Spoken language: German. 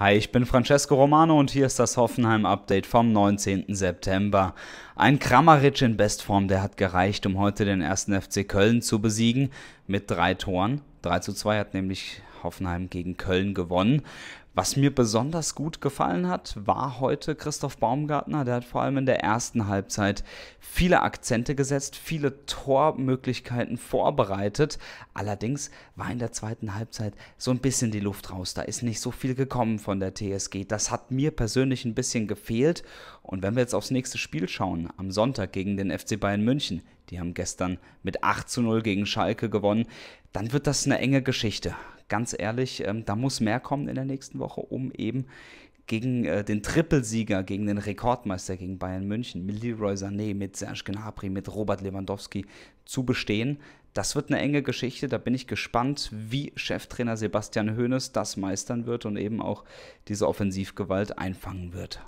Hi, ich bin Francesco Romano und hier ist das Hoffenheim Update vom 19. September. Ein Kramaric in Bestform, der hat gereicht, um heute den ersten FC Köln zu besiegen mit drei Toren. 3 zu 2 hat nämlich Hoffenheim gegen Köln gewonnen. Was mir besonders gut gefallen hat, war heute Christoph Baumgartner. Der hat vor allem in der ersten Halbzeit viele Akzente gesetzt, viele Tormöglichkeiten vorbereitet. Allerdings war in der zweiten Halbzeit so ein bisschen die Luft raus. Da ist nicht so viel gekommen von der TSG. Das hat mir persönlich ein bisschen gefehlt. Und wenn wir jetzt aufs nächste Spiel schauen, am Sonntag gegen den FC Bayern München, die haben gestern mit 8 zu 0 gegen Schalke gewonnen. Dann wird das eine enge Geschichte. Ganz ehrlich, ähm, da muss mehr kommen in der nächsten Woche, um eben gegen äh, den Trippelsieger, gegen den Rekordmeister, gegen Bayern München, mit Leroy Sané, mit Serge Gnabry, mit Robert Lewandowski zu bestehen. Das wird eine enge Geschichte. Da bin ich gespannt, wie Cheftrainer Sebastian Hoeneß das meistern wird und eben auch diese Offensivgewalt einfangen wird.